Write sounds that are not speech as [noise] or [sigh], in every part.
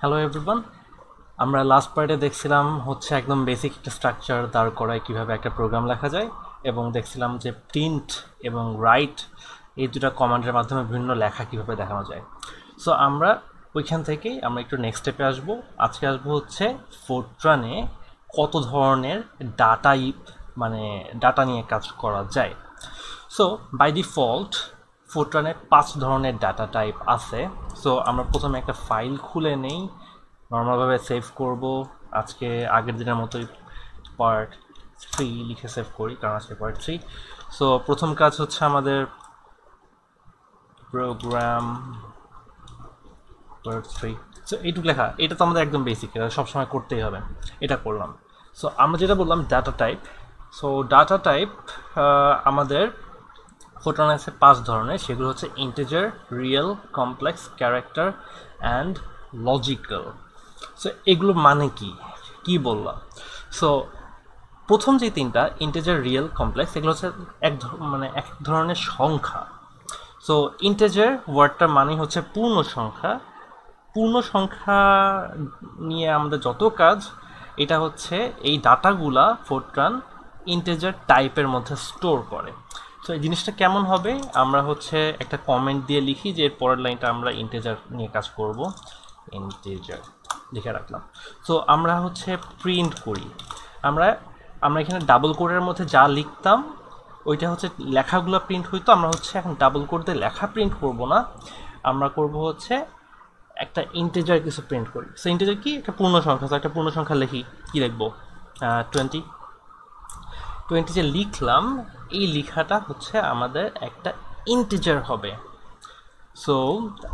hello everyone আমরা last পার্টে দেখছিলাম হচ্ছে একদম বেসিক একটা স্ট্রাকচার দাঁড় করায় কীভাবে একটা প্রোগ্রাম লেখা যায় এবং দেখছিলাম যে প্রিন্ট এবং রাইট এই দুটা কমান্ডের মাধ্যমে বিভিন্ন লেখা কীভাবে দেখানো যায় সো আমরা ওইখান থেকেই আমরা একটু নেক্সট স্টেপে আসব আজকে আসবো হচ্ছে ফোরট্রানে কত ধরনের ডাটা মানে ডাটা নিয়ে কাজ করা যায় সো বাই ডিফল্ট ফোটানে পাঁচ ধরনের ডাটা টাইপ আছে সো আমরা প্রথমে একটা ফাইল খুলে নেই নর্মালভাবে সেভ করব আজকে আগের দিনের মতোই পার্ট থ্রি লিখে সেভ করি কারণ আজকে পার্ট থ্রি সো প্রথম কাজ হচ্ছে আমাদের প্রোগ্রাম পার্ট থ্রি সো এইটুকু লেখা এটা তো আমাদের একদম বেসিক এটা সবসময় করতেই হবে এটা করলাম সো আমরা যেটা বললাম data type so data type আমাদের ফোটন আছে পাঁচ ধরনের সেগুলো হচ্ছে integer real complex character and logical so এগুলো মানে কি কি বললাম সো প্রথম যে তিনটা ইন্টেজার রিয়েল কমপ্লেক্স এগুলো হচ্ছে এক মানে এক ধরনের সংখ্যা সো ইন্টেজার ওয়ার্ডটার মানে হচ্ছে পূর্ণ সংখ্যা পূর্ণ সংখ্যা নিয়ে আমাদের যত কাজ এটা হচ্ছে এই ডাটাগুলা ফোরট্রান ইন্টেজার টাইপের মধ্যে স্টোর করে তো এই জিনিসটা কেমন হবে আমরা হচ্ছে একটা কমেন্ট দিয়ে লিখি যে পরের লাইনটা আমরা ইন্টেজার নিয়ে কাজ করব ইন্টেজার লিখে রাখলাম তো আমরা হচ্ছে প্রিন্ট করি আমরা আমরা এখানে ডাবল কোডের মধ্যে যা লিখতাম ওইটা হচ্ছে লেখাগুলো প্রিন্ট হইতো আমরা হচ্ছে এখন ডাবল কোডে লেখা প্রিন্ট করব না আমরা করব হচ্ছে একটা ইন্টেজার কিছু প্রিন্ট করি সো ইন্টেজার কি একটা পূর্ণ সংখ্যা একটা পূর্ণ সংখ্যা লিখি কী লিখবো টোয়েন্টি টোয়েন্টি যে লিখলাম এই লেখাটা হচ্ছে আমাদের একটা ইন্টিজার হবে সো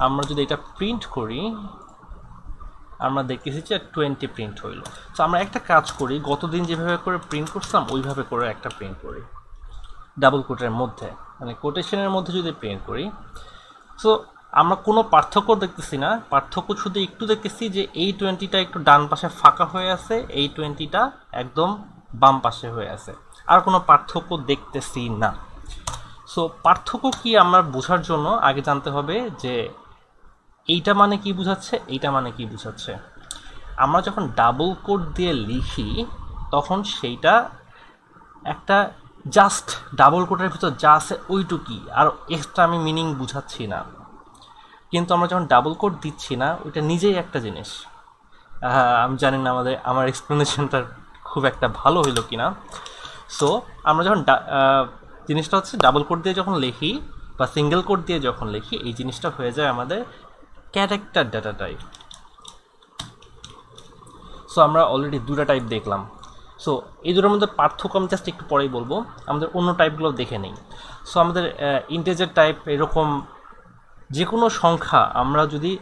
আমরা যদি এটা প্রিন্ট করি আমরা দেখতেছি যে টোয়েন্টি প্রিন্ট হইল তো আমরা একটা কাজ করি গতদিন যেভাবে করে প্রিন্ট করছিলাম ওইভাবে করে একটা প্রিন্ট করি ডাবল কোটের মধ্যে মানে কোটেশনের মধ্যে যদি প্রিন্ট করি সো আমরা কোনো পার্থক্য দেখতেছি না পার্থক্য শুধু একটু দেখতেছি যে এই টোয়েন্টিটা একটু ডান পাশে ফাঁকা হয়ে আছে এই টোয়েন্টিটা একদম বাম পাশে হয়ে আছে আর কোনো পার্থক্য দেখতেছি না সো পার্থক্য কি আমরা বোঝার জন্য আগে জানতে হবে যে এইটা মানে কি বোঝাচ্ছে এইটা মানে কি বোঝাচ্ছে আমরা যখন ডাবল কোড দিয়ে লিখি তখন সেইটা একটা জাস্ট ডাবল কোডের ভিতর যা আছে ওইটুকি আর এক্সট্রা আমি মিনিং বুঝাচ্ছি না কিন্তু আমরা যখন ডাবল কোড দিচ্ছি না ওইটা নিজেই একটা জিনিস আমি জানি না আমাদের আমার এক্সপ্লেনেশনটা খুব একটা ভালো হইলো কি না সো আমরা যখন জিনিসটা হচ্ছে ডাবল কোড দিয়ে যখন লিখি বা সিঙ্গেল কোড দিয়ে যখন লিখি এই জিনিসটা হয়ে যায় আমাদের ক্যারেক্টার ডাটা টাইপ সো আমরা অলরেডি দুটা টাইপ দেখলাম সো এই দুটোর মধ্যে পার্থক্য আমি জাস্ট একটু পরেই বলবো আমাদের অন্য টাইপগুলো দেখে নেই সো আমাদের ইন্টেজার টাইপ এরকম যে কোনো সংখ্যা আমরা যদি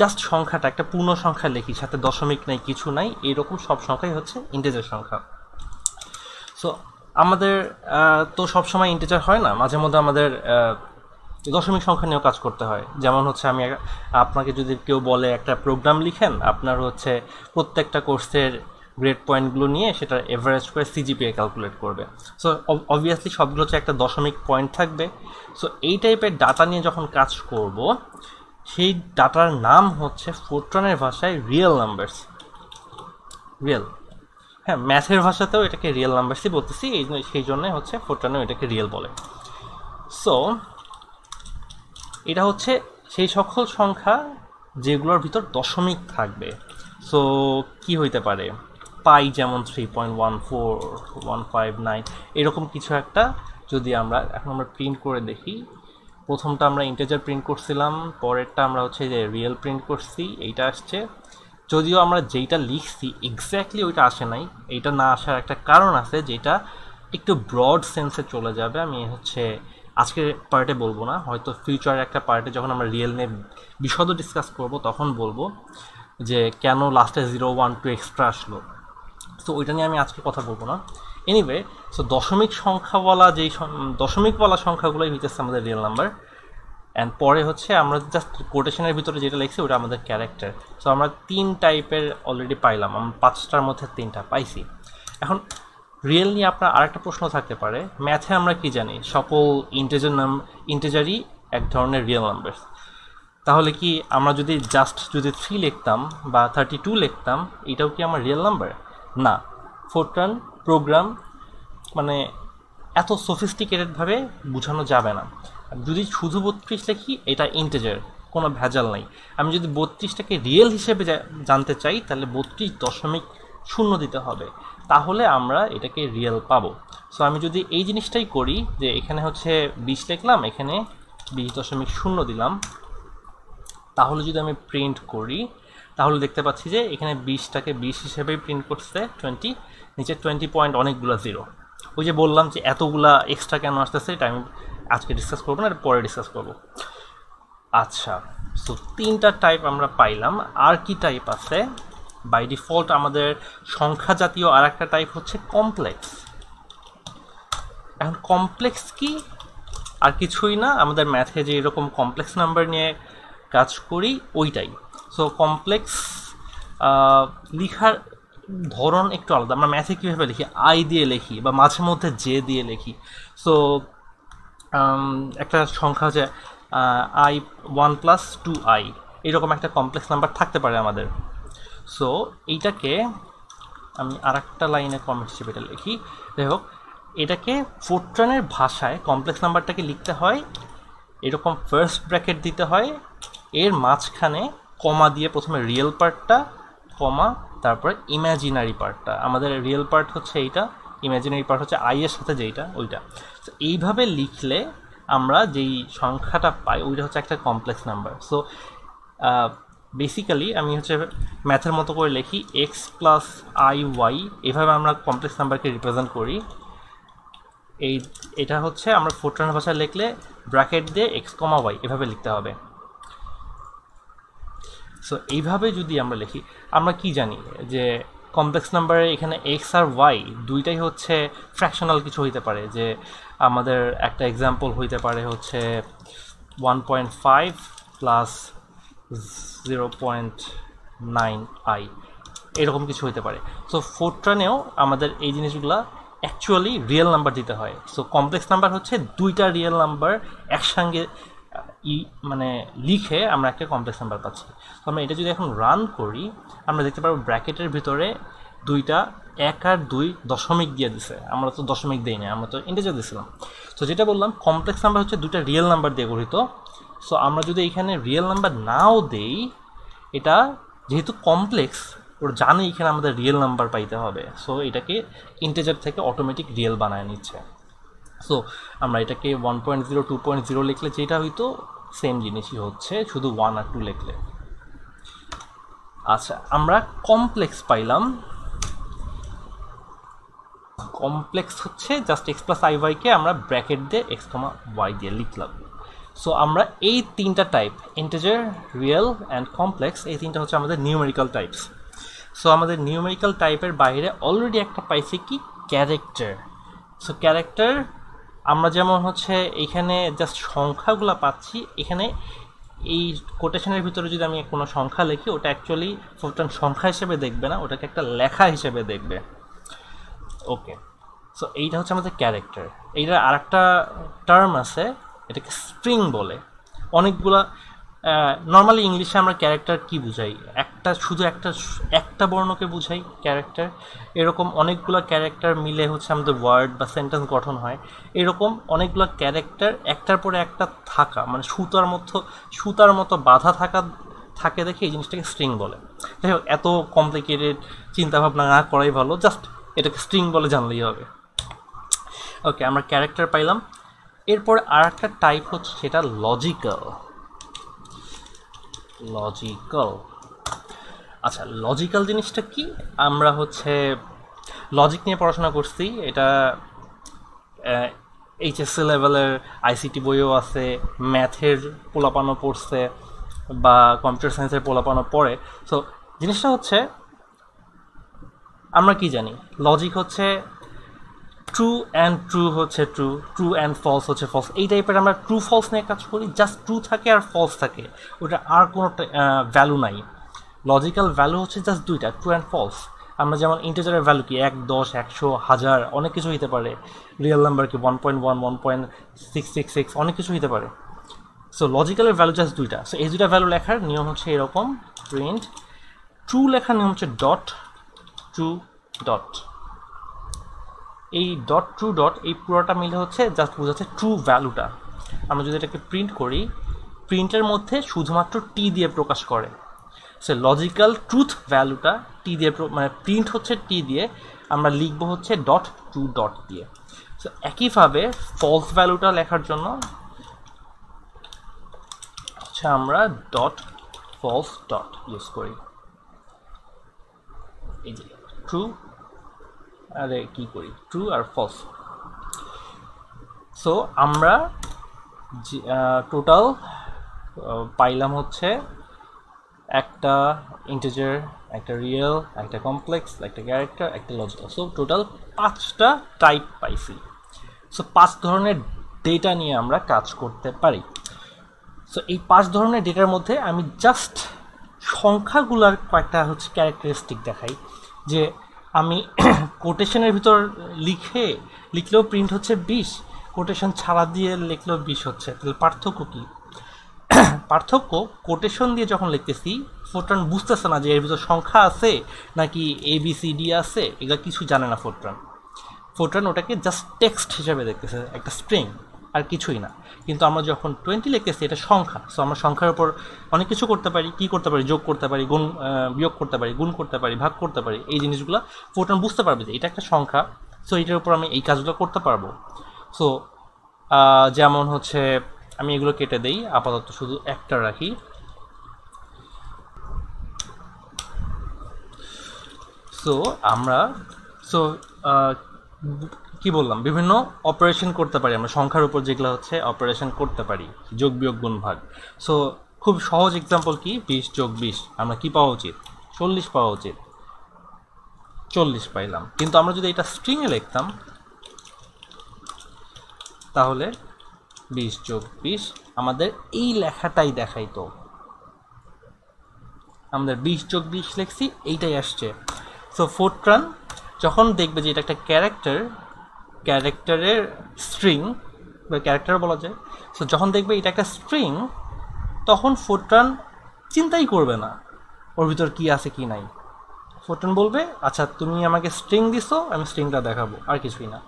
জাস্ট সংখ্যাটা একটা পূর্ণ সংখ্যা লিখি সাথে দশমিক নাই কিছু নাই এরকম সব সংখ্যাই হচ্ছে ইন্টেজার সংখ্যা সো আমাদের তো সবসময় ইন্টিজার হয় না মাঝে মধ্যে আমাদের দশমিক সংখ্যা নিয়েও কাজ করতে হয় যেমন হচ্ছে আমি আপনাকে যদি কেউ বলে একটা প্রোগ্রাম লিখেন আপনার হচ্ছে প্রত্যেকটা কোর্সের গ্রেড পয়েন্টগুলো নিয়ে সেটা এভারেজ করে সিজিপিএ ক্যালকুলেট করবে সো অবভিয়াসলি সবগুলো হচ্ছে একটা দশমিক পয়েন্ট থাকবে সো এই টাইপের ডাটা নিয়ে যখন কাজ করব সেই ডাটার নাম হচ্ছে ফোরট্রনের ভাষায় রিয়েল নাম্বারস রিয়েল হ্যাঁ ম্যাথের ভাষাতেও এটাকে রিয়েল নাম্বারসই বলতেছি এই জন্য সেই জন্যই হচ্ছে ফোরটানো এটাকে রিয়েল বলে সো এটা হচ্ছে সেই সকল সংখ্যা যেগুলোর ভিতর দশমিক থাকবে সো কি হইতে পারে পাই যেমন three point one four one five nine এরকম কিছু একটা যদি আমরা এখন আমরা প্রিন্ট করে দেখি প্রথমটা আমরা ইন্টেজার প্রিন্ট করছিলাম পরেরটা আমরা হচ্ছে যে রিয়েল প্রিন্ট করছি এইটা আসছে যদিও আমরা যেইটা লিখছি এক্স্যাক্টলি ওইটা আসে নাই এইটা না আসার একটা কারণ আছে যেটা একটু ব্রড সেন্সে চলে যাবে আমি হচ্ছে আজকের পার্টে বলবো না হয়তো ফিউচারে একটা পার্টে যখন আমরা রিয়েল নিয়ে বিশদ ডিসকাস করব তখন বলবো যে কেন লাস্টে জিরো ওয়ান টু এক্সট্রা আসলো সো ওইটা নিয়ে আমি আজকে কথা বলবো না এনিওয়ে সো দশমিক সংখ্যাওয়ালা যেই দশমিকওয়ালা সংখ্যাগুলোই হইতেছে আমাদের রিয়েল নাম্বার অ্যান্ড পরে হচ্ছে আমরা জাস্ট কোটেশনের ভিতরে যেটা লিখছি ওটা আমাদের ক্যারেক্টার সো আমরা তিন টাইপের অলরেডি পাইলাম আমরা পাঁচটার মধ্যে তিনটা পাইছি এখন রিয়েল নিয়ে আপনার আরেকটা প্রশ্ন থাকতে পারে ম্যাথে আমরা কি জানি সকল ইন্টেজার নাম ইন্টেজারই এক ধরনের রিয়েল নাম্বার তাহলে কি আমরা যদি জাস্ট যদি থ্রি লিখতাম বা থার্টি টু লিখতাম এটাও কি আমার রিয়েল নাম্বার না ফোরটান প্রোগ্রাম মানে এত সফিস্টিকেটেডভাবে বোঝানো যাবে না যদি শুধু বত্রিশ লিখি এটা ইন্টেজার কোনো ভেজাল নাই আমি যদি বত্রিশটাকে রিয়েল হিসেবে জানতে চাই তাহলে বত্রিশ দশমিক শূন্য দিতে হবে তাহলে আমরা এটাকে রিয়েল পাবো সো আমি যদি এই জিনিসটাই করি যে এখানে হচ্ছে বিশ লিখলাম এখানে বিশ দশমিক শূন্য দিলাম তাহলে যদি আমি প্রিন্ট করি তাহলে দেখতে পাচ্ছি যে এখানে বিশটাকে বিশ হিসেবেই প্রিন্ট করছে টোয়েন্টি নিচে টোয়েন্টি পয়েন্ট অনেকগুলো জিরো ওই যে বললাম যে এতগুলা এক্সট্রা কেন আসতেছে এটা আমি আজকে ডিসকাস করবো না পরে ডিসকাস করব আচ্ছা সো তিনটা টাইপ আমরা পাইলাম আর কি টাইপ আছে বাই ডিফল্ট আমাদের সংখ্যা জাতীয় আর একটা টাইপ হচ্ছে কমপ্লেক্স এখন কমপ্লেক্স কি আর কিছুই না আমাদের ম্যাথে যে এরকম কমপ্লেক্স নাম্বার নিয়ে কাজ করি ওইটাই সো কমপ্লেক্স লিখার ধরন একটু আলাদা আমরা ম্যাথে কীভাবে লিখি আই দিয়ে লিখি বা মাঝে মধ্যে জে দিয়ে লিখি সো একটা সংখ্যা হচ্ছে I one plus two I এরকম একটা কমপ্লেক্স নাম্বার থাকতে পারে আমাদের সো এইটাকে আমি আর একটা লাইনে কমেন্ট হিসেবে এটা লিখি যাই হোক এটাকে ফোরট্রানের ভাষায় কমপ্লেক্স নাম্বারটাকে লিখতে হয় এরকম ফার্স্ট ব্র্যাকেট দিতে হয় এর মাঝখানে কমা দিয়ে প্রথমে রিয়েল পার্টটা কমা তারপরে ইম্যাজিনারি পার্টটা আমাদের রিয়েল পার্ট হচ্ছে এইটা ইমাজিনারি পার্ট হচ্ছে আইয়ের সাথে যেইটা ওইটা তো এইভাবে লিখলে আমরা যেই সংখ্যাটা পাই ওইটা হচ্ছে একটা কমপ্লেক্স নাম্বার সো বেসিক্যালি আমি হচ্ছে ম্যাথের মতো করে লিখি এক্স প্লাস আই ওয়াই এভাবে আমরা কমপ্লেক্স নাম্বারকে রিপ্রেজেন্ট করি এই এটা হচ্ছে আমরা ফোরট্রান ভাষায় লিখলে ব্র্যাকেট দিয়ে এক্স কমা ওয়াই এভাবে লিখতে হবে সো এইভাবে যদি আমরা লিখি আমরা কি জানি যে কমপ্লেক্স নাম্বারে এখানে এক্স আর ওয়াই দুইটাই হচ্ছে ফ্র্যাকশনাল কিছু হইতে পারে যে আমাদের একটা এক্সাম্পল হইতে পারে হচ্ছে one point five plus zero point nine I এরকম কিছু হইতে পারে সো ফোরট্রানেও আমাদের এই জিনিসগুলা অ্যাকচুয়ালি রিয়েল নাম্বার দিতে হয় সো কমপ্লেক্স নাম্বার হচ্ছে দুইটা রিয়েল নাম্বার একসঙ্গে ই মানে লিখে আমরা একটা কমপ্লেক্স নাম্বার পাচ্ছি তো আমরা এটা যদি এখন রান করি আমরা দেখতে পারবো ব্র্যাকেটের ভিতরে দুইটা এক আর দুই দশমিক দিয়ে দিছে আমরা তো দশমিক দিই না আমরা তো ইন্টেজার দিয়েছিলাম তো যেটা বললাম কমপ্লেক্স নাম্বার হচ্ছে দুইটা রিয়েল নাম্বার দিয়ে গঠিত সো আমরা যদি এখানে রিয়েল নাম্বার নাও দেই এটা যেহেতু কমপ্লেক্স ওর জানে এখানে আমাদের রিয়েল নাম্বার পাইতে হবে সো এটাকে ইন্টেজার থেকে অটোমেটিক রিয়েল বানায় নিচ্ছে সো আমরা এটাকে one point zero two point zero লিখলে যেটা হইতো সেম জিনিসই হচ্ছে শুধু ওয়ান আর টু লিখলে আচ্ছা আমরা কমপ্লেক্স পাইলাম কমপ্লেক্স হচ্ছে জাস্ট এক্স প্লাস আই ওয়াইকে আমরা ব্র্যাকেট দিয়ে এক্স কমা ওয়াই দিয়ে লিখলাম সো আমরা এই তিনটা type integer real and complex এই তিনটা হচ্ছে আমাদের নিউমেরিক্যাল টাইপস সো আমাদের নিউমেরিক্যাল টাইপের বাইরে অলরেডি একটা পাইছে কি ক্যারেক্টার সো ক্যারেক্টার আমরা যেমন হচ্ছে এখানে জাস্ট সংখ্যাগুলো পাচ্ছি এখানে এই কোটেশনের ভিতরে যদি আমি কোনো সংখ্যা লিখি ওটা অ্যাকচুয়ালি ফোরটান সংখ্যা হিসেবে দেখবে না ওটাকে একটা লেখা হিসেবে দেখবে ওকে সো এইটা হচ্ছে আমাদের ক্যারেক্টার এইটার আর একটা টার্ম আছে এটাকে স্ট্রিং বলে অনেকগুলা নর্মালি ইংলিশে আমরা ক্যারেক্টার কি বুঝাই এক একটা শুধু একটা একটা বর্ণকে বুঝাই ক্যারেক্টার এরকম অনেকগুলো ক্যারেক্টার মিলে হচ্ছে আমাদের ওয়ার্ড বা সেন্টেন্স গঠন হয় এরকম অনেকগুলো ক্যারেক্টার একটার পরে একটা থাকা মানে সুতার মতো সুতার মতো বাধা থাকা থাকে দেখে এই জিনিসটাকে স্ট্রিং বলে যাই হোক এত কমপ্লিকেটেড চিন্তাভাবনা না করাই ভালো জাস্ট এটাকে স্ট্রিং বলে জানলেই হবে ওকে আমরা ক্যারেক্টার পাইলাম এরপর আর একটা টাইপ হচ্ছে সেটা লজিক্যাল লজিক্যাল আচ্ছা লজিক্যাল জিনিসটা কি আমরা হচ্ছে লজিক নিয়ে পড়াশোনা করছি এটা এইচএসসি লেভেলের আইসিটি বইও আছে ম্যাথের পোলাপানো পড়ছে বা কম্পিউটার সায়েন্সের পোলাপানো পড়ে সো জিনিসটা হচ্ছে আমরা কি জানি লজিক হচ্ছে ট্রু অ্যান্ড ট্রু হচ্ছে ট্রু ট্রু অ্যান্ড ফলস হচ্ছে ফলস এই টাইপের আমরা ট্রু ফলস নিয়ে কাজ করি জাস্ট ট্রু থাকে আর ফলস থাকে ওটা আর কোনো ভ্যালু নাই লজিক্যাল ভ্যালু হচ্ছে জাস্ট দুইটা ট্রু অ্যান্ড ফলস আমরা যেমন ইন্টেজারের ভ্যালু কি এক দশ একশো হাজার অনেক কিছু হইতে পারে রিয়েল নাম্বার কি one point one one point six six six অনেক কিছু হইতে পারে সো লজিক্যালের ভ্যালু জাস্ট দুইটা সো এই দুইটা ভ্যালু লেখার নিয়ম হচ্ছে এরকম প্রিন্ট ট্রু লেখার নিয়ম হচ্ছে ডট ট্রু ডট এই ডট ট্রু ডট এই পুরোটা মিলে হচ্ছে জাস্ট বোঝাচ্ছে ট্রু ভ্যালুটা আমরা যদি এটাকে প্রিন্ট করি প্রিন্টের মধ্যে শুধুমাত্র টি দিয়ে প্রকাশ করে সে লজিক্যাল ট্রুথ ভ্যালুটা টি দিয়ে মানে প্রিন্ট হচ্ছে টি দিয়ে আমরা লিখব হচ্ছে ডট টু ডট দিয়ে সো একইভাবে ফলস ভ্যালুটা লেখার জন্য হচ্ছে আমরা ডট ফলস ডট ইউজ করি এই যে ট্রু আরে কি করি ট্রু আর ফলস সো আমরা টোটাল পাইলাম হচ্ছে একটা ইন্টিজার একটা রিয়েল একটা কমপ্লেক্স একটা ক্যারেক্টার একটা লজিক্যাল সো টোটাল পাঁচটা টাইপ পাইছি সো পাঁচ ধরনের ডেটা নিয়ে আমরা কাজ করতে পারি সো এই পাঁচ ধরনের ডেটার মধ্যে আমি জাস্ট সংখ্যাগুলার কয়েকটা হচ্ছে ক্যারেক্টারিস্টিক দেখাই যে আমি কোটেশনের [coughs] ভিতর লিখে লিখলেও প্রিন্ট হচ্ছে বিশ কোটেশন ছাড়া দিয়ে লিখলেও বিশ হচ্ছে তাহলে পার্থক্য কী পার্থক্য কোটেশন দিয়ে যখন লিখতেছি ফোরট্রান বুঝতেছে না যে এর ভিতরে সংখ্যা আছে নাকি এ বি সি ডি আছে এগুলো কিছু জানে না ফোরট্রান ফোরট্রান ওটাকে জাস্ট টেক্সট হিসাবে দেখতেছে একটা স্ট্রিং আর কিছুই না কিন্তু আমরা যখন টোয়েন্টি লিখতেছি এটা সংখ্যা সো আমরা সংখ্যার উপর অনেক কিছু করতে পারি কি করতে পারি যোগ করতে পারি গুণ বিয়োগ করতে পারি গুণ করতে পারি ভাগ করতে পারি এই জিনিসগুলো ফোরট্রান বুঝতে পারবে যে এটা একটা সংখ্যা সো এটার উপর আমি এই কাজগুলো করতে পারবো সো যেমন হচ্ছে আমি এগুলো কেটে দেই আপাতত শুধু একটা রাখি সো আমরা সো কি বললাম বিভিন্ন অপারেশন করতে পারি আমরা সংখ্যার উপর যেগুলো হচ্ছে অপারেশন করতে পারি যোগ বিয়োগ গুণ ভাগ সো খুব সহজ এক্সাম্পল কি বিশ যোগ বিশ আমরা কি পাওয়া উচিত চল্লিশ পাওয়া উচিত চল্লিশ পাইলাম কিন্তু আমরা যদি এটা স্ট্রিংয়ে লিখতাম তাহলে বিশ যোগ বিশ আমাদের এই লেখাটাই দেখাইতো আমাদের বিশ যোগ বিশ লেখছি এইটাই আসছে সো ট্রান যখন দেখবে যে এটা একটা ক্যারেক্টার ক্যারেক্টারের স্ট্রিং বা ক্যারেক্টার বলা যায় সো যখন দেখবে এটা একটা স্ট্রিং তখন ট্রান চিন্তাই করবে না ওর ভিতর কী আছে কি নাই ট্রান বলবে আচ্ছা তুমি আমাকে স্ট্রিং দিছো আমি স্ট্রিংটা দেখাবো আর কিছুই না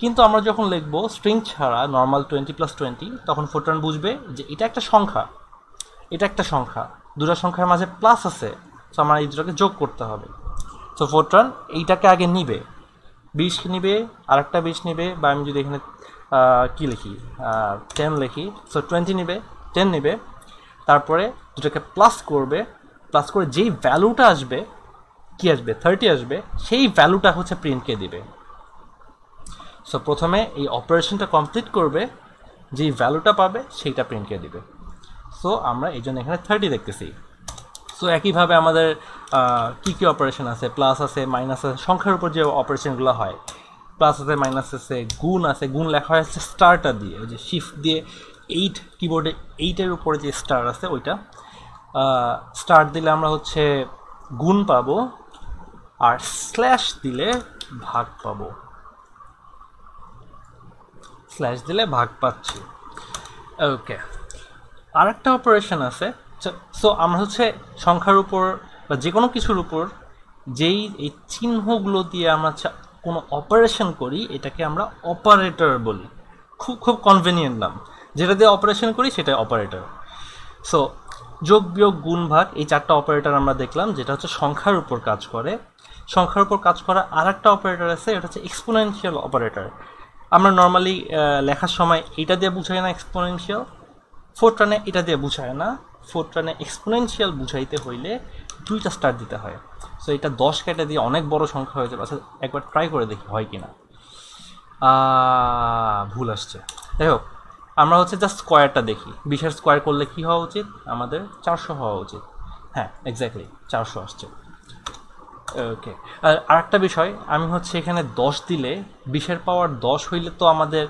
কিন্তু আমরা যখন লিখব স্ট্রিং ছাড়া নর্মাল টোয়েন্টি প্লাস টোয়েন্টি তখন ফোটন বুঝবে যে এটা একটা সংখ্যা এটা একটা সংখ্যা দুটো সংখ্যার মাঝে প্লাস আছে সো আমরা এই দুটোকে যোগ করতে হবে সো ফোটন এইটাকে আগে নিবে বিশ নিবে আরেকটা বিশ নিবে বা আমি যদি এখানে কি লিখি টেন লিখি সো টোয়েন্টি নিবে টেন নিবে তারপরে দুটোকে প্লাস করবে প্লাস করে যেই ভ্যালুটা আসবে কি আসবে থার্টি আসবে সেই ভ্যালুটা হচ্ছে প্রিন্টকে দিবে সো প্রথমে এই অপারেশনটা কমপ্লিট করবে যে ভ্যালুটা পাবে সেইটা প্রিন্ট করে দিবে সো আমরা এই জন্য এখানে থার্টি দেখতেছি সো একইভাবে আমাদের কী কী অপারেশন আছে প্লাস আছে মাইনাস আছে সংখ্যার উপর যে অপারেশনগুলো হয় প্লাস আছে মাইনাস আছে গুণ আছে গুণ লেখা হয়েছে স্টারটা দিয়ে ওই যে শিফট দিয়ে এইট কিবোর্ডে এইটের উপরে যে স্টার আছে ওইটা স্টার দিলে আমরা হচ্ছে গুণ পাবো আর স্ল্যাশ দিলে ভাগ পাবো স্ল্যাশ দিলে ভাগ পাচ্ছি ওকে আরেকটা অপারেশন আছে সো আমরা হচ্ছে সংখ্যার উপর বা যে কোনো কিছুর উপর যেই এই চিহ্নগুলো দিয়ে আমরা কোনো অপারেশন করি এটাকে আমরা অপারেটর বলি খুব খুব কনভেনিয়েন্ট নাম যেটা দিয়ে অপারেশন করি সেটা অপারেটর সো যোগ বিয়োগ গুণ ভাগ এই চারটা অপারেটর আমরা দেখলাম যেটা হচ্ছে সংখ্যার উপর কাজ করে সংখ্যার উপর কাজ করা আর একটা অপারেটর আছে এটা হচ্ছে এক্সপোনেনশিয়াল অপারেটর আমরা নর্মালি লেখার সময় এটা দিয়ে বুঝাই না এক্সপোনেনশিয়াল ফোরট্রানে এটা দিয়ে বুঝায় না ফোরট্রানে এক্সপোনেনশিয়াল বুঝাইতে হইলে দুইটা স্টার দিতে হয় সো এটা দশ কেটে দিয়ে অনেক বড় সংখ্যা হয়ে যাবে আচ্ছা একবার ট্রাই করে দেখি হয় কি না ভুল আসছে যাই হোক আমরা হচ্ছে জাস্ট স্কোয়ারটা দেখি বিশের স্কোয়ার করলে কি হওয়া উচিত আমাদের চারশো হওয়া উচিত হ্যাঁ এক্স্যাক্টলি চারশো আসছে ওকে আর আরেকটা বিষয় আমি হচ্ছে এখানে দশ দিলে বিশের পাওয়ার দশ হইলে তো আমাদের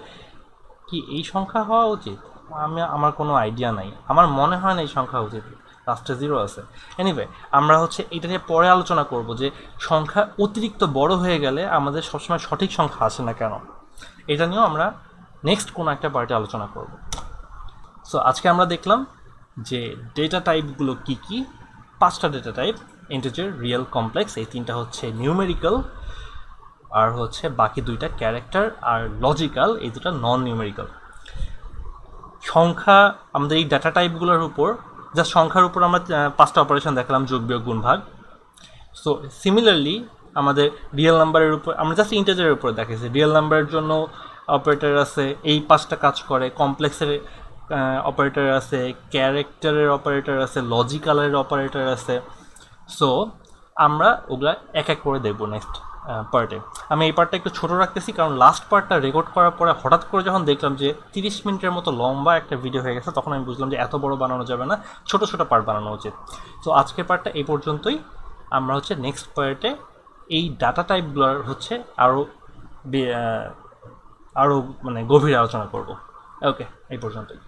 কি এই সংখ্যা হওয়া উচিত আমি আমার কোনো আইডিয়া নাই আমার মনে হয় না এই সংখ্যা উচিত লাস্টে জিরো আছে এনিওয়ে আমরা হচ্ছে এটা নিয়ে পরে আলোচনা করব যে সংখ্যা অতিরিক্ত বড় হয়ে গেলে আমাদের সবসময় সঠিক সংখ্যা আসে না কেন এটা নিয়েও আমরা নেক্সট কোনো একটা পার্টে আলোচনা করব সো আজকে আমরা দেখলাম যে ডেটা টাইপগুলো কি কি পাঁচটা data type integer real complex এই তিনটা হচ্ছে নিউমেরিক্যাল আর হচ্ছে বাকি দুইটা ক্যারেক্টার আর লজিক্যাল এই দুটা নন নিউমেরিক্যাল সংখ্যা আমাদের এই ডাটা টাইপগুলোর উপর যা সংখ্যার উপর আমরা পাঁচটা অপারেশন দেখালাম যোগ বিয়োগ গুণভাগ সো সিমিলারলি আমাদের রিয়েল নাম্বারের উপর আমরা জাস্ট ইন্টারজারের উপর দেখেছি রিয়েল নাম্বারের জন্য অপারেটার আছে এই পাঁচটা কাজ করে কমপ্লেক্সের অপারেটার আছে ক্যারেক্টারের অপারেটার আছে লজিক্যালের অপারেটার আছে সো আমরা ওগুলা এক এক করে দেখবো নেক্সট পার্টে আমি এই পার্টটা একটু ছোটো রাখতেছি কারণ লাস্ট পার্টটা রেকর্ড করার পরে হঠাৎ করে যখন দেখলাম যে তিরিশ মিনিটের মতো লম্বা একটা ভিডিও হয়ে গেছে তখন আমি বুঝলাম যে এত বড় বানানো যাবে না ছোটো ছোটো পার্ট বানানো উচিত তো আজকের পার্টটা এই পর্যন্তই আমরা হচ্ছে নেক্সট পার্টে এই ডাটা টাইপগুলোর হচ্ছে আরও আরও মানে গভীর আলোচনা করব ওকে এই পর্যন্তই